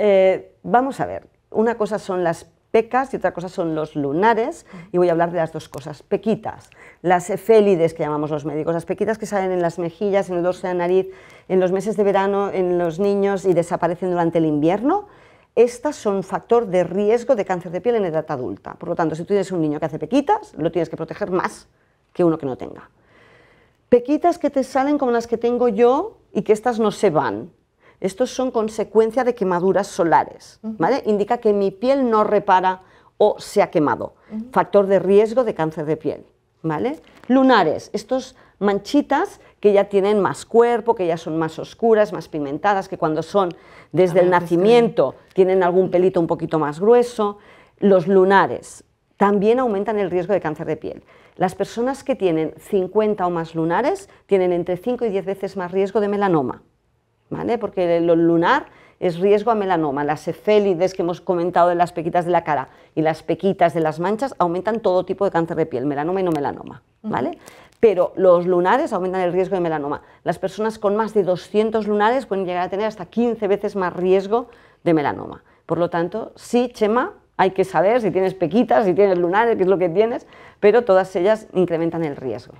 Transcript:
Eh, vamos a ver, una cosa son las pecas y otra cosa son los lunares, y voy a hablar de las dos cosas. Pequitas, las efélides que llamamos los médicos, las pequitas que salen en las mejillas, en el dorso de la nariz, en los meses de verano, en los niños y desaparecen durante el invierno, estas son factor de riesgo de cáncer de piel en edad adulta. Por lo tanto, si tú tienes un niño que hace pequitas, lo tienes que proteger más que uno que no tenga. Pequitas que te salen como las que tengo yo y que estas no se van, estos son consecuencia de quemaduras solares, Indica que mi piel no repara o se ha quemado, factor de riesgo de cáncer de piel, Lunares, estos manchitas que ya tienen más cuerpo, que ya son más oscuras, más pigmentadas, que cuando son desde el nacimiento tienen algún pelito un poquito más grueso. Los lunares también aumentan el riesgo de cáncer de piel. Las personas que tienen 50 o más lunares tienen entre 5 y 10 veces más riesgo de melanoma. ¿vale? Porque lo lunar es riesgo a melanoma. Las cefélides que hemos comentado de las pequitas de la cara y las pequitas de las manchas aumentan todo tipo de cáncer de piel, melanoma y no melanoma, ¿vale? Pero los lunares aumentan el riesgo de melanoma. Las personas con más de 200 lunares pueden llegar a tener hasta 15 veces más riesgo de melanoma. Por lo tanto, sí, Chema, hay que saber si tienes pequitas, si tienes lunares, qué es lo que tienes, pero todas ellas incrementan el riesgo.